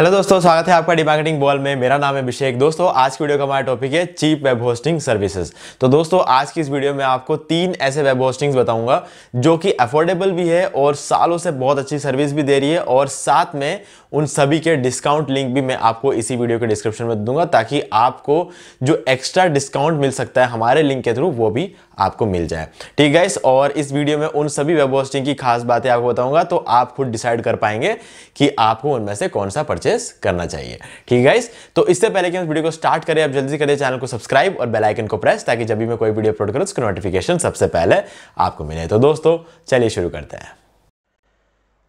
hello दोस्तों स्वागत है आपका डिमार्केटिंग बॉल में मेरा नाम है अभिषेक दोस्तों आज की वीडियो का हमारा टॉपिक है चीप वेब होस्टिंग सर्विसेज तो दोस्तों आज की इस वीडियो में आपको तीन ऐसे वेब होस्टिंग्स बताऊंगा जो कि अफोर्डेबल भी है और सालों से बहुत अच्छी सर्विस भी दे रही है और साथ में उन सभी के डिस्काउंट लिंक भी मैं आपको इसी वीडियो के डिस्क्रिप्शन में दूंगा ताकि आपको जो एक्स्ट्रा डिस्काउंट मिल सकता है हमारे लिंक के थ्रू वो भी आपको मिल जाए ठीक है और इस वीडियो में उन सभी वेब होस्टिंग की खास बातें आपको बताऊंगा तो आप खुद डिसाइड कर पाएंगे कि आपको उनमें से कौन सा परचेस करना चाहिए ठीक है तो इससे पहले कि हम वीडियो को स्टार्ट करें आप जल्दी करें चैनल को सब्सक्राइब और बेलाइकन को प्रेस ताकि जब भी मैं कोई वीडियो अपलोड करूँ उसका नोटिफिकेशन सबसे पहले आपको मिले तो दोस्तों चलिए शुरू करते हैं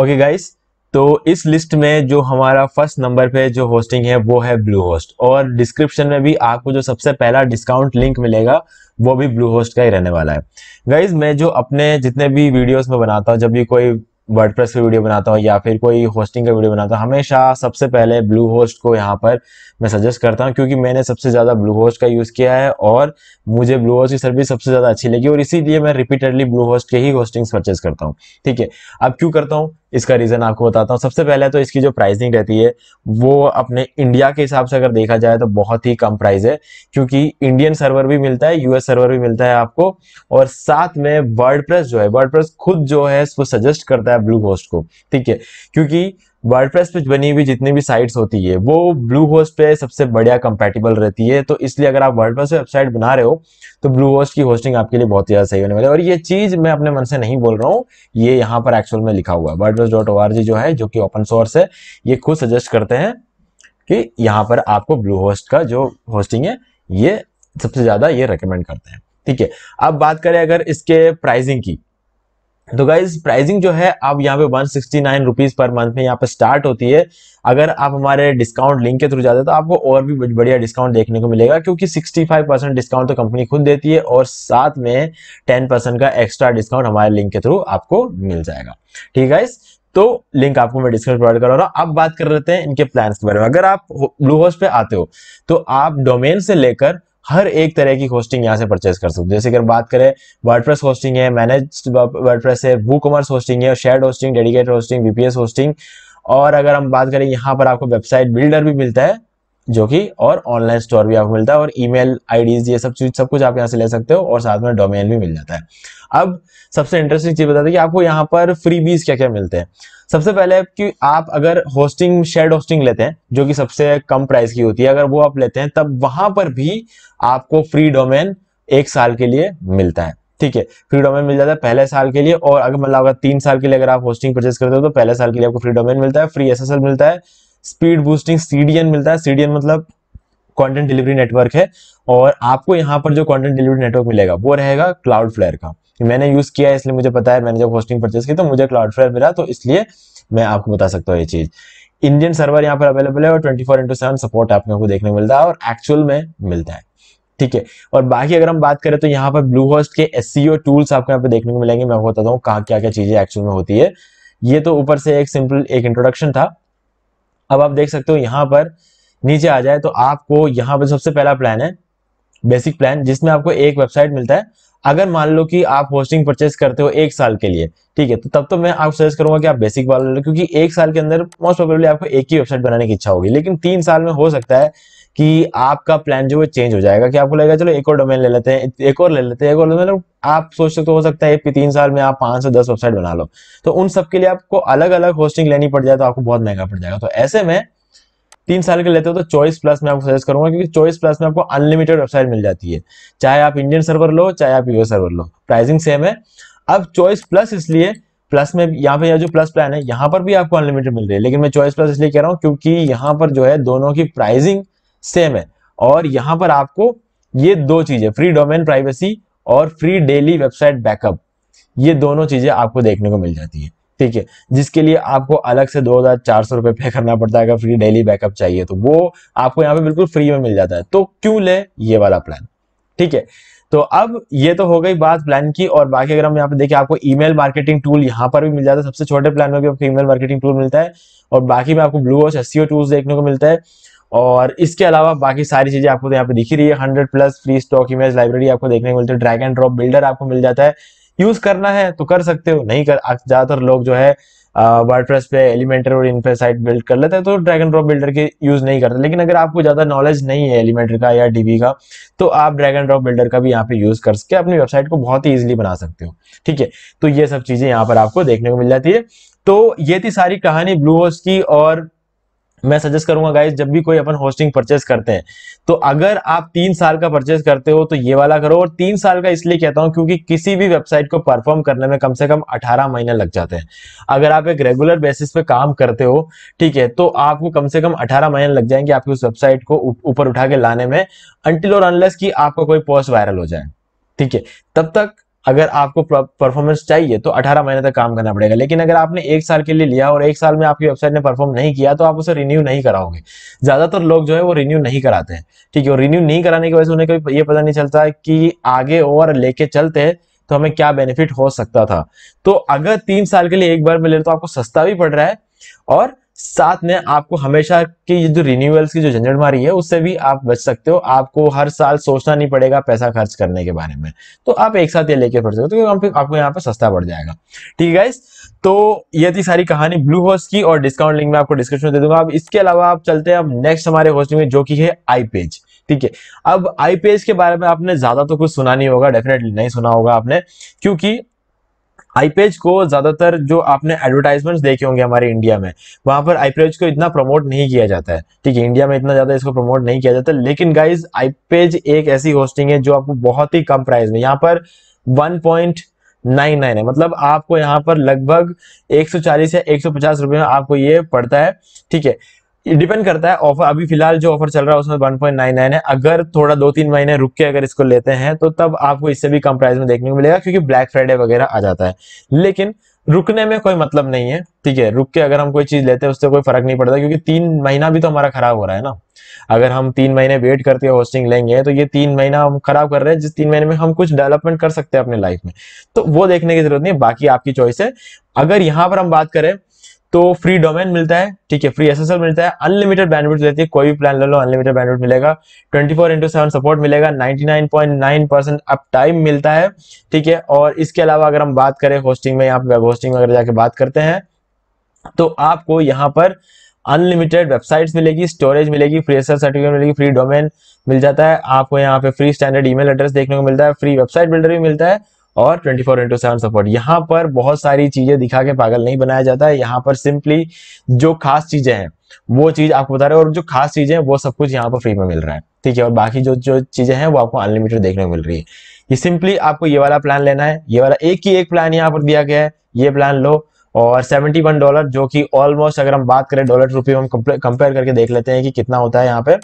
ओके okay गाइस तो इस लिस्ट में जो हमारा फर्स्ट नंबर पे जो होस्टिंग है वो है ब्लू होस्ट और डिस्क्रिप्शन में भी आपको जो सबसे पहला डिस्काउंट लिंक मिलेगा वो भी ब्लू होस्ट का ही रहने वाला है गाइज मैं जो अपने जितने भी वीडियोस में बनाता हूँ जब भी कोई वर्ड प्रेस का वीडियो बनाता हूँ या फिर कोई होस्टिंग का वीडियो बनाता हूँ हमेशा सबसे पहले ब्लू होस्ट को यहाँ पर मैं सजेस्ट करता हूँ क्योंकि मैंने सबसे ज़्यादा ब्लू होस्ट का यूज़ किया है और मुझे ब्लू होस्ट की सर्विस सबसे ज़्यादा अच्छी लगी और इसीलिए मैं रिपीटेडली ब्लू होस्ट के ही होस्टिंग्स परचेज करता हूँ ठीक है अब क्यों करता हूँ इसका रीज़न आपको बताता हूँ सबसे पहले तो इसकी जो प्राइसिंग रहती है वो अपने इंडिया के हिसाब से अगर देखा जाए तो बहुत ही कम प्राइस है क्योंकि इंडियन सर्वर भी मिलता है यूएस सर्वर भी मिलता है आपको और साथ में वर्ल्ड जो है वर्ल्ड खुद जो है वो सजेस्ट करता है ब्लू होस्ट को ठीक है क्योंकि वर्डप्रेस पे बनी हुई जितनी भी साइट्स होती है वो ब्लू होस्ट पे सबसे बढ़िया कंपेटेबल रहती है तो इसलिए अगर आप वर्डप्रेस पे वेबसाइट बना रहे हो तो ब्लू होस्ट की होस्टिंग आपके लिए बहुत ज़्यादा सही होने वाली है और ये चीज़ मैं अपने मन से नहीं बोल रहा हूँ ये यहाँ पर एक्चुअल में लिखा हुआ है press dot O R G जो है जो कि ओपन सोर्स है ये खुद सजेस्ट करते हैं कि यहाँ पर आपको ब्लू होस्ट का जो होस्टिंग है ये सबसे ज़्यादा ये रिकमेंड करते हैं ठीक है अब बात करें अगर इसके प्राइसिंग की तो गाइज प्राइसिंग जो है आप यहाँ पे one sixty nine rupees per month में यहाँ पे स्टार्ट होती है अगर आप हमारे डिस्काउंट लिंक के थ्रू जाते हैं तो आपको और भी बढ़िया डिस्काउंट देखने को मिलेगा क्योंकि 65 डिस्काउंट तो कंपनी खुद देती है और साथ में 10 परसेंट का एक्स्ट्रा डिस्काउंट हमारे लिंक के थ्रू आपको मिल जाएगा ठीक है तो लिंक आपको मैं डिस्क्रिप्शन प्रोवाइड करा रहा हूँ अब बात कर लेते हैं इनके प्लान के बारे में अगर आप ब्लू हाउस पे आते हो तो आप डोमेन से लेकर हर एक तरह की होस्टिंग यहाँ से परचेज कर सकते हो जैसे अगर बात करें वर्डप्रेस होस्टिंग है मैनेज वर्डप्रेस है वू कॉमर्स होस्टिंग है share hosting dedicate hosting VPS hosting और अगर हम बात करें यहाँ पर आपको वेबसाइट बिल्डर भी मिलता है जो कि और ऑनलाइन स्टोर भी आपको मिलता है और ईमेल आईडीज ये सब चीज सब कुछ आप यहाँ से ले सकते हो और साथ में डोमेन भी मिल जाता है अब सबसे इंटरेस्टिंग चीज बता दें कि आपको यहाँ पर फ्री बीज क्या क्या मिलते हैं सबसे पहले कि आप अगर होस्टिंग शेड होस्टिंग लेते हैं जो कि सबसे कम प्राइस की होती है अगर वो आप लेते हैं तब वहां पर भी आपको फ्री डोमेन एक साल के लिए मिलता है ठीक है फ्री डोमेन मिल जाता है पहले साल के लिए और अगर मतलब अगर तीन साल के लिए अगर आप होस्टिंग परचेस करते हो तो पहले साल के लिए आपको फ्री डोमेन मिलता है फ्री एसएसएल मिलता है स्पीड बूस्टिंग सीडीएन मिलता है सीडीएन मतलब कंटेंट डिलीवरी नेटवर्क है और आपको यहाँ पर जो कंटेंट डिलीवरी नेटवर्क मिलेगा वो रहेगा क्लाउड फ्लेयर का मैंने यूज किया है इसलिए मुझे पता है मैंने जब होस्टिंग परचेज की तो मुझे क्लाउड फ्लेयर मिला तो इसलिए मैं आपको बता सकता हूँ ये चीज इंडियन सर्वर यहाँ पर अवेलेबल है और twenty four into seven support आपको देखने को मिलता है और एक्चुअल में मिलता है ठीक है और बाकी अगर हम बात करें तो यहाँ पर ब्लू होस्ट के एस टूल्स e आपको यहाँ पे देखने को मिलेंगे मैं आपको बताता हूँ कहाँ क्या क्या चीजें एक्चुअल में होती है ये तो ऊपर से एक सिंपल एक इंट्रोडक्शन था अब आप देख सकते हो यहाँ पर नीचे आ जाए तो आपको यहाँ पर सबसे पहला प्लान है बेसिक प्लान जिसमें आपको एक वेबसाइट मिलता है अगर मान लो कि आप होस्टिंग परचेस करते हो एक साल के लिए ठीक है तो तब तो मैं आप सजेस्ट करूंगा कि आप बेसिक वाला क्योंकि एक साल के अंदर मोस्ट प्रोबेबली आपको एक ही वेबसाइट बनाने की इच्छा होगी लेकिन तीन साल में हो सकता है कि आपका प्लान जो है चेंज हो जाएगा कि आपको लगेगा चलो एक और डोमेन ले लेते हैं एक और ले लेते हैं एक और मतलब आप सोच सकते हो सकता है तीन साल में आप पांच से दस वेबसाइट बना लो तो उन सब के लिए आपको अलग अलग होस्टिंग लेनी पड़ जाए तो आपको बहुत महंगा पड़ जाएगा तो ऐसे में तीन साल के लेते हो तो चॉइस प्लस में आपको सजेस्ट करूंगा क्योंकि चॉइस प्लस में आपको अनलिमिटेड वेबसाइट मिल जाती है चाहे आप इंडियन सर्वर लो चाहे आप यूएस सर्वर लो प्राइसिंग सेम है अब चॉइस प्लस इसलिए प्लस में यहाँ पे जो प्लस प्लान है यहाँ पर भी आपको अनलिमिटेड मिल रही है लेकिन मैं चॉइस प्लस इसलिए कह रहा हूँ क्योंकि यहाँ पर जो है दोनों की प्राइसिंग सेम है और यहां पर आपको ये दो चीजें फ्री डोमेन प्राइवेसी और फ्री डेली वेबसाइट बैकअप ये दोनों चीजें आपको देखने को मिल जाती है ठीक है जिसके लिए आपको अलग से दो हजार चार सौ रुपए पे करना पड़ता है अगर फ्री डेली बैकअप चाहिए तो वो आपको यहाँ पे बिल्कुल फ्री में मिल जाता है तो क्यों ले ये वाला प्लान ठीक है तो अब ये तो हो गई बात प्लान की और बाकी अगर हम यहाँ पे देखिए आपको ईमेल मार्केटिंग टूल यहाँ पर भी मिल जाता है सबसे छोटे प्लान में भी आपको ईमेल मार्केटिंग टूल मिलता है और बाकी में आपको ब्लू वॉच एस टूल्स देखने को मिलता है और इसके अलावा बाकी सारी चीजें आपको तो यहाँ पे दिखी रही है hundred plus free stock image library आपको देखने को मिलती है ड्रैग एंड ड्रॉप बिल्डर आपको मिल जाता है यूज करना है तो कर सकते हो नहीं कर ज्यादातर लोग जो है प्रेस पे एलिमेंटर और इन साइट बिल्ड कर लेते हैं तो ड्रैगन ड्रॉप बिल्डर के यूज नहीं करते लेकिन अगर आपको ज्यादा नॉलेज नहीं है एलिमेंटर का या डीबी का तो आप ड्रैगन ड्रॉप बिल्डर का भी यहाँ पे यूज कर सके अपनी वेबसाइट को बहुत ही ईजिली बना सकते हो ठीक है तो ये सब चीजें यहाँ पर आपको देखने को मिल जाती है तो ये थी सारी कहानी ब्लू होस्ट की और मैं सजेस्ट करूंगा गाइज जब भी कोई अपन होस्टिंग परचेस करते हैं तो अगर आप तीन साल का परचेस करते हो तो ये वाला करो और तीन साल का इसलिए कहता हूं क्योंकि किसी भी वेबसाइट को परफॉर्म करने में कम से कम अठारह महीने लग जाते हैं अगर आप एक रेगुलर बेसिस पे काम करते हो ठीक है तो आपको कम से कम अठारह महीने लग जाएंगे आपकी उस वेबसाइट को ऊपर उठा के लाने में अनटिल और अनलेस की आपका कोई पोस्ट वायरल हो जाए ठीक है तब तक अगर आपको परफॉर्मेंस चाहिए तो 18 महीने तक काम करना पड़ेगा लेकिन अगर आपने एक साल के लिए लिया और एक साल में आपकी वेबसाइट ने परफॉर्म नहीं किया तो आप उसे रिन्यू नहीं कराओगे ज्यादातर लोग जो है वो रिन्यू नहीं कराते हैं ठीक है और रिन्यू नहीं कराने की वजह से उन्हें कभी ये पता नहीं चलता कि आगे और लेके चलते हैं तो हमें क्या बेनिफिट हो सकता था तो अगर तीन साल के लिए एक बार में ले तो आपको सस्ता भी पड़ रहा है और साथ में आपको हमेशा की जो रिन्यूअल्स की जो झंझट मारी है उससे भी आप बच सकते हो आपको हर साल सोचना नहीं पड़ेगा पैसा खर्च करने के बारे में तो आप एक साथ ये लेके पढ़ सकते हो तो आपको यहाँ पे सस्ता पड़ जाएगा ठीक है गाइस तो ये थी सारी कहानी ब्लू होस्ट की और डिस्काउंट लिंक में आपको डिस्क्रिप्शन दे दूंगा अब इसके अलावा आप चलते हैं अब नेक्स्ट हमारे होस्टिंग में जो की है आई पेज ठीक है अब आई पेज के बारे में आपने ज्यादा तो कुछ सुना नहीं होगा डेफिनेटली नहीं सुना होगा आपने क्योंकि आईपेज को ज्यादातर जो आपने एडवर्टाइजमेंट देखे होंगे हमारे इंडिया में वहां पर आईपेज को इतना प्रमोट नहीं किया जाता है ठीक है इंडिया में इतना ज्यादा इसको प्रमोट नहीं किया जाता लेकिन गाइज आईपेज एक ऐसी होस्टिंग है जो आपको बहुत ही कम प्राइस में यहाँ पर वन पॉइंट नाइन नाइन है मतलब आपको यहाँ पर लगभग 140 या 150 रुपए में आपको ये पड़ता है ठीक है डिपेंड करता है ऑफर अभी फिलहाल जो ऑफर चल रहा है उसमें 1.99 है अगर थोड़ा दो तीन महीने रुक के अगर इसको लेते हैं तो तब आपको इससे भी कम प्राइस में देखने को मिलेगा क्योंकि ब्लैक फ्राइडे वगैरह आ जाता है लेकिन रुकने में कोई मतलब नहीं है ठीक है रुक के अगर हम कोई चीज लेते हैं उससे कोई फर्क नहीं पड़ता क्योंकि तीन महीना भी तो हमारा खराब हो रहा है ना अगर हम तीन महीने वेट करके होस्टिंग लेंगे तो ये तीन महीना हम खराब कर रहे हैं जिस तीन महीने में हम कुछ डेवलपमेंट कर सकते हैं अपने लाइफ में तो वो देखने की जरूरत नहीं है बाकी आपकी चॉइस है अगर यहां पर हम बात करें तो फ्री डोमेन मिलता है ठीक है फ्री एसएसएल मिलता है अनलिमिटेड बैंडविड्थ रहती है कोई भी प्लान ले लो अनलिमिटेड बैंडविड्थ मिलेगा 24 फोर इंटू सेवन सपोर्ट मिलेगा 99.9 परसेंट अप टाइम मिलता है ठीक है और इसके अलावा अगर हम बात करें होस्टिंग में यहाँ पे वेब होस्टिंग वगैरह जाके बात करते हैं तो आपको यहाँ पर अनलिमिटेड वेबसाइट्स मिलेगी स्टोरेज मिलेगी फ्री एस सर्टिफिकेट मिलेगी फ्री डोमेन मिल जाता है आपको यहाँ पे फ्री स्टैंडर्ड ईमेल एड्रेस देखने को मिलता है फ्री वेबसाइट बिल्डर भी मिलता है और 24 फोर इंटू सेवन सपोर्ट यहाँ पर बहुत सारी चीजें दिखा के पागल नहीं बनाया जाता है यहाँ पर सिंपली जो खास चीजें हैं वो चीज आपको बता रहे हैं और जो खास चीजें हैं वो सब कुछ यहाँ पर फ्री में मिल रहा है ठीक है और बाकी जो जो चीजें हैं वो आपको अनलिमिटेड देखने को मिल रही है ये सिंपली आपको ये वाला प्लान लेना है ये वाला एक ही एक प्लान यहाँ पर दिया गया है ये प्लान लो और 71 डॉलर जो कि ऑलमोस्ट अगर हम बात करें डॉलर रुपये हम कंपेयर करके देख लेते हैं कि कितना होता है यहाँ पे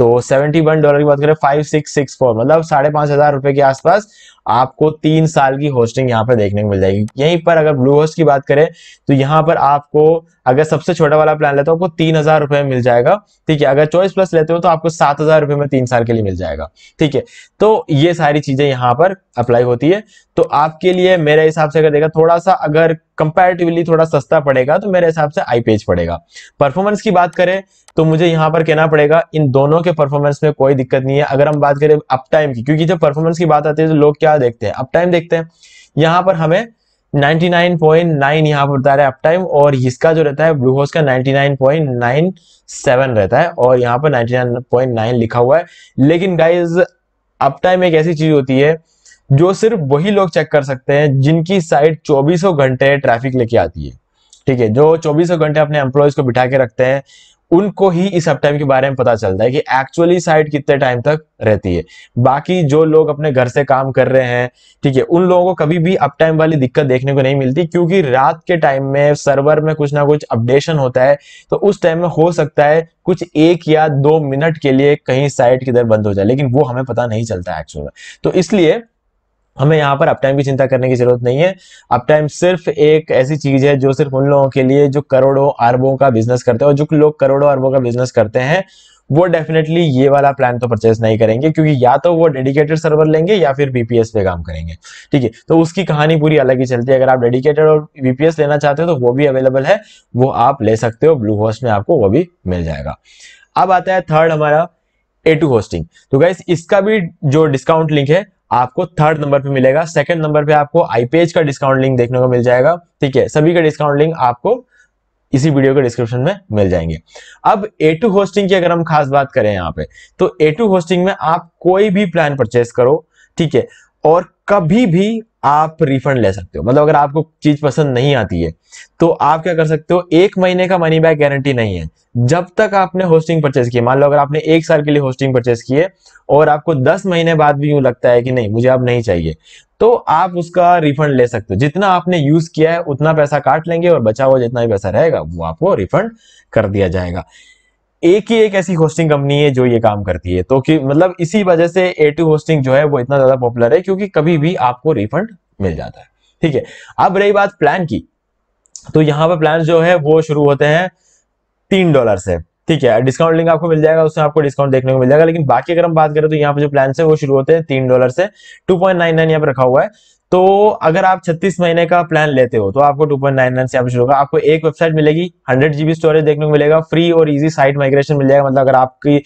तो सेवेंटी वन डॉलर की बात करें फाइव सिक्स सिक्स फोर मतलब साढ़े पांच हजार रुपए के आसपास आपको तीन साल की होस्टिंग यहाँ पर देखने को मिल जाएगी यहीं पर अगर ब्लू होस्ट की बात करें तो यहाँ पर आपको अगर सबसे छोटा वाला प्लान लेते हो आपको तीन हजार रुपए में मिल जाएगा ठीक है अगर चॉइस प्लस लेते हो तो आपको सात हजार रुपए में तीन साल के लिए मिल जाएगा ठीक है तो ये सारी चीजें यहाँ पर अप्लाई होती है तो आपके लिए मेरे हिसाब से अगर देखा थोड़ा सा अगर कंपेरेटिवली थोड़ा सस्ता पड़ेगा तो मेरे हिसाब से आई पड़ेगा परफॉर्मेंस की बात करें तो मुझे यहाँ पर कहना पड़ेगा इन दोनों के परफॉर्मेंस में कोई दिक्कत नहीं है अगर हम बात करें अप टाइम की क्योंकि जब परफॉर्मेंस की बात आती है तो लोग क्या देखते हैं अप टाइम देखते हैं यहाँ पर हमें 99.9 यहाँ पर बता रहे है अप टाइम और इसका जो रहता है ब्लू होस्ट का 99.97 रहता है और यहाँ पर 99.9 लिखा हुआ है लेकिन गाइज अप टाइम एक ऐसी चीज होती है जो सिर्फ वही लोग चेक कर सकते हैं जिनकी साइट चौबीसों घंटे ट्रैफिक लेके आती है ठीक है जो चौबीसों घंटे अपने एम्प्लॉयज को बिठा के रखते हैं उनको ही इस अप टाइम के बारे में पता चलता है कि एक्चुअली साइट कितने टाइम तक रहती है बाकी जो लोग अपने घर से काम कर रहे हैं ठीक है उन लोगों को कभी भी अप टाइम वाली दिक्कत देखने को नहीं मिलती क्योंकि रात के टाइम में सर्वर में कुछ ना कुछ अपडेशन होता है तो उस टाइम में हो सकता है कुछ एक या दो मिनट के लिए कहीं साइट किधर बंद हो जाए लेकिन वो हमें पता नहीं चलता एक्चुअल में तो इसलिए हमें यहाँ पर अपटाइम की चिंता करने की जरूरत नहीं है अपटाइम सिर्फ एक ऐसी चीज है जो सिर्फ उन लोगों के लिए जो करोड़ों अरबों का बिजनेस करते हैं और जो लोग करोड़ों अरबों का बिजनेस करते हैं वो डेफिनेटली ये वाला प्लान तो परचेस नहीं करेंगे क्योंकि या तो वो डेडिकेटेड सर्वर लेंगे या फिर बीपीएस पे काम करेंगे ठीक है तो उसकी कहानी पूरी अलग ही चलती है अगर आप डेडिकेटेड और बीपीएस लेना चाहते हो तो वो भी अवेलेबल है वो आप ले सकते हो ब्लू होस्ट में आपको वो भी मिल जाएगा अब आता है थर्ड हमारा ए टू होस्टिंग तो गाइस इसका भी जो डिस्काउंट लिंक है आपको थर्ड नंबर पे मिलेगा सेकंड नंबर पे आपको आईपीएच का डिस्काउंट लिंक देखने को मिल जाएगा ठीक है सभी का डिस्काउंट लिंक आपको इसी वीडियो के डिस्क्रिप्शन में मिल जाएंगे अब ए टू होस्टिंग की अगर हम खास बात करें यहाँ पे तो ए टू होस्टिंग में आप कोई भी प्लान परचेस करो ठीक है और कभी भी आप रिफंड ले सकते हो मतलब अगर आपको चीज पसंद नहीं आती है तो आप क्या कर सकते हो एक महीने का मनी बैक गारंटी नहीं है जब तक आपने होस्टिंग परचेज की मान लो अगर आपने एक साल के लिए होस्टिंग परचेज की है और आपको दस महीने बाद भी यूं लगता है कि नहीं मुझे अब नहीं चाहिए तो आप उसका रिफंड ले सकते हो जितना आपने यूज किया है उतना पैसा काट लेंगे और बचा हुआ जितना भी पैसा रहेगा वो आपको रिफंड कर दिया जाएगा एक ही एक ऐसी होस्टिंग कंपनी है जो ये काम करती है तो कि मतलब इसी वजह से ए टू होस्टिंग जो है वो इतना ज्यादा पॉपुलर है क्योंकि कभी भी आपको रिफंड मिल जाता है ठीक है अब रही बात प्लान की तो यहाँ पर प्लान जो है वो शुरू होते हैं तीन डॉलर से ठीक है डिस्काउंट लिंक आपको मिल जाएगा उसमें आपको डिस्काउंट देखने को मिल जाएगा लेकिन बाकी अगर हम बात करें तो यहाँ पर जो प्लान है वो शुरू होते हैं तीन डॉलर से टू पॉइंट नाइन नाइन यहाँ पर रखा हुआ है तो अगर आप 36 महीने का प्लान लेते हो तो आपको 2.99 से आप शुरू होगा आपको एक वेबसाइट मिलेगी 100 जीबी स्टोरेज देखने को मिलेगा फ्री और इजी साइट माइग्रेशन मिल जाएगा मतलब अगर आपकी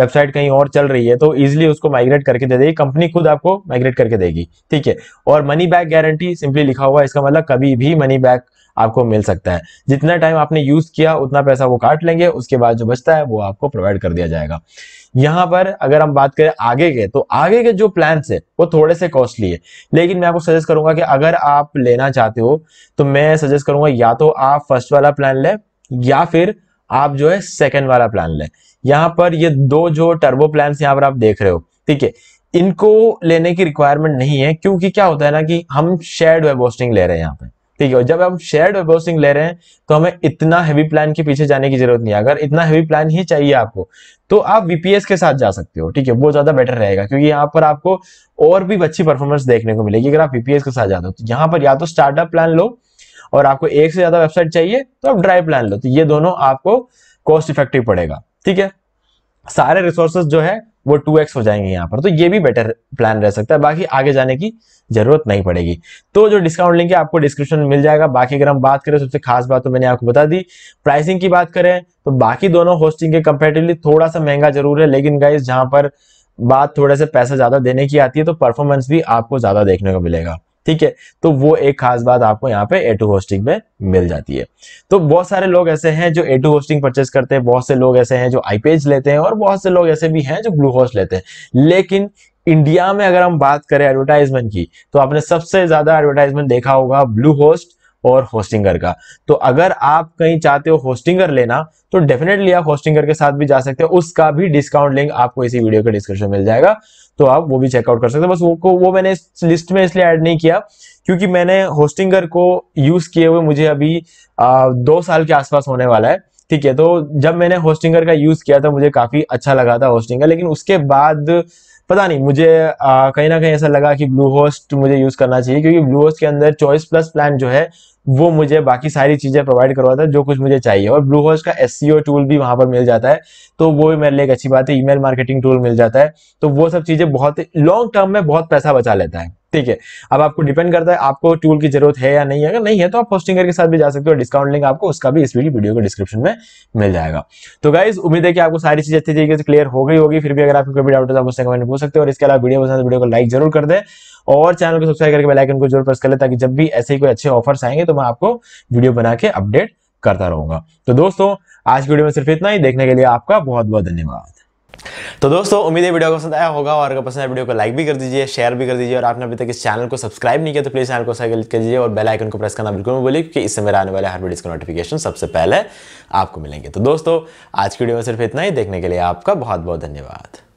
वेबसाइट कहीं और चल रही है तो इजीली उसको माइग्रेट करके दे देगी कंपनी खुद आपको माइग्रेट करके देगी ठीक है और मनी बैक गारंटी सिंपली लिखा हुआ इसका मतलब कभी भी मनी बैक आपको मिल सकता है जितना टाइम आपने यूज किया उतना पैसा वो काट लेंगे उसके बाद जो बचता है वो आपको प्रोवाइड कर दिया जाएगा यहाँ पर अगर हम बात करें आगे के तो आगे के जो प्लान है वो थोड़े से कॉस्टली है लेकिन मैं आपको सजेस्ट करूंगा कि अगर आप लेना चाहते हो तो मैं सजेस्ट करूंगा या तो आप फर्स्ट वाला प्लान लें या फिर आप जो है सेकेंड वाला प्लान लें यहाँ पर ये दो जो टर्बो प्लान यहाँ पर आप देख रहे हो ठीक है इनको लेने की रिक्वायरमेंट नहीं है क्योंकि क्या होता है ना कि हम शेयर्ड वेब होस्टिंग ले रहे हैं यहाँ पे ठीक है जब आप शेयर्ड होस्टिंग ले रहे हैं तो हमें इतना हैवी प्लान के पीछे जाने की जरूरत नहीं है अगर इतना हैवी प्लान ही चाहिए आपको तो आप वीपीएस के साथ जा सकते हो ठीक है वो ज्यादा बेटर रहेगा क्योंकि यहाँ पर आपको और भी अच्छी परफॉर्मेंस देखने को मिलेगी अगर आप वीपीएस के साथ जाते हो तो यहाँ पर या तो स्टार्टअप प्लान लो और आपको एक से ज्यादा वेबसाइट चाहिए तो आप ड्राई प्लान लो तो ये दोनों आपको कॉस्ट इफेक्टिव पड़ेगा ठीक है सारे रिसोर्सेज जो है वो टू एक्स हो जाएंगे यहाँ पर तो ये भी बेटर प्लान रह सकता है बाकी आगे जाने की जरूरत नहीं पड़ेगी तो जो डिस्काउंट लिंक है आपको डिस्क्रिप्शन में मिल जाएगा बाकी अगर हम बात करें सबसे खास बात तो मैंने आपको बता दी प्राइसिंग की बात करें तो बाकी दोनों होस्टिंग के कंपेरेटिवली थोड़ा सा महंगा जरूर है लेकिन गाइज जहाँ पर बात थोड़े से पैसा ज्यादा देने की आती है तो परफॉर्मेंस भी आपको ज्यादा देखने को मिलेगा ठीक है तो वो एक खास बात आपको यहाँ पे ए टू होस्टिंग में मिल जाती है तो बहुत सारे लोग ऐसे हैं जो ए टू होस्टिंग परचेस करते हैं बहुत से लोग ऐसे हैं जो आईपेज लेते हैं और बहुत से लोग ऐसे भी हैं जो ब्लू होस्ट लेते हैं लेकिन इंडिया में अगर हम बात करें एडवर्टाइजमेंट की तो आपने सबसे ज्यादा एडवर्टाइजमेंट देखा होगा ब्लू होस्ट और होस्टिंगर का तो अगर आप कहीं चाहते हो होस्टिंगर लेना तो डेफिनेटली आप होस्टिंगर के साथ भी जा सकते हो उसका भी डिस्काउंट लिंक आपको इसी वीडियो के डिस्क्रिप्शन मिल जाएगा तो आप वो भी चेकआउट कर सकते हो बस वो वो मैंने इस लिस्ट में इसलिए ऐड नहीं किया क्योंकि मैंने होस्टिंगर को यूज किए हुए मुझे अभी आ, दो साल के आसपास होने वाला है ठीक है तो जब मैंने होस्टिंगर का यूज किया था मुझे काफी अच्छा लगा था होस्टिंगर लेकिन उसके बाद पता नहीं मुझे कहीं ना कहीं ऐसा लगा कि ब्लू होस्ट मुझे यूज करना चाहिए क्योंकि ब्लू होस्ट के अंदर चॉइस प्लस प्लान जो है वो मुझे बाकी सारी चीज़ें प्रोवाइड करवाता है जो कुछ मुझे चाहिए और ब्लू होस्ट का एस टूल e भी वहाँ पर मिल जाता है तो वो भी मेरे लिए एक अच्छी बात है ईमेल मार्केटिंग टूल मिल जाता है तो वो सब चीज़ें बहुत लॉन्ग टर्म में बहुत पैसा बचा लेता है ठीक है अब आपको डिपेंड करता है आपको टूल की जरूरत है या नहीं अगर नहीं है तो आप पोस्टिंग के साथ भी जा सकते हो डिस्काउंट लिंक आपको उसका भी इस वीडियो के डिस्क्रिप्शन में मिल जाएगा तो गाइज उम्मीद है कि आपको सारी चीज अच्छी तरीके से क्लियर हो गई होगी फिर भी अगर आपको कोई डाउट है तो आप कमेंट पूछ सकते हो और इसके अलावा वीडियो पसंद वीडियो तो को लाइक जरूर कर दे और चैनल को सब्सक्राइब करके बेलाइकन को जरूर प्रेस कर ले ताकि जब भी ऐसे ही कोई अच्छे ऑफर्स आएंगे तो मैं आपको वीडियो बना के अपडेट करता रहूंगा तो दोस्तों आज वीडियो में सिर्फ इतना ही देखने के लिए आपका बहुत बहुत धन्यवाद तो दोस्तों उम्मीद है वीडियो को पसंद आया होगा और अगर पसंद है वीडियो को लाइक भी कर दीजिए शेयर भी कर दीजिए और आपने अभी तक इस चैनल को सब्सक्राइब नहीं किया तो प्लीज़ चैनल को सब्सक्राइब कर दीजिए और बेल आइकन को प्रेस करना बिल्कुल बोलिए क्योंकि इससे मेरा आने वाले हर वीडियो का नोटिफिकेशन सबसे पहले आपको मिलेंगे तो दोस्तों आज की वीडियो में सिर्फ इतना ही देखने के लिए आपका बहुत बहुत धन्यवाद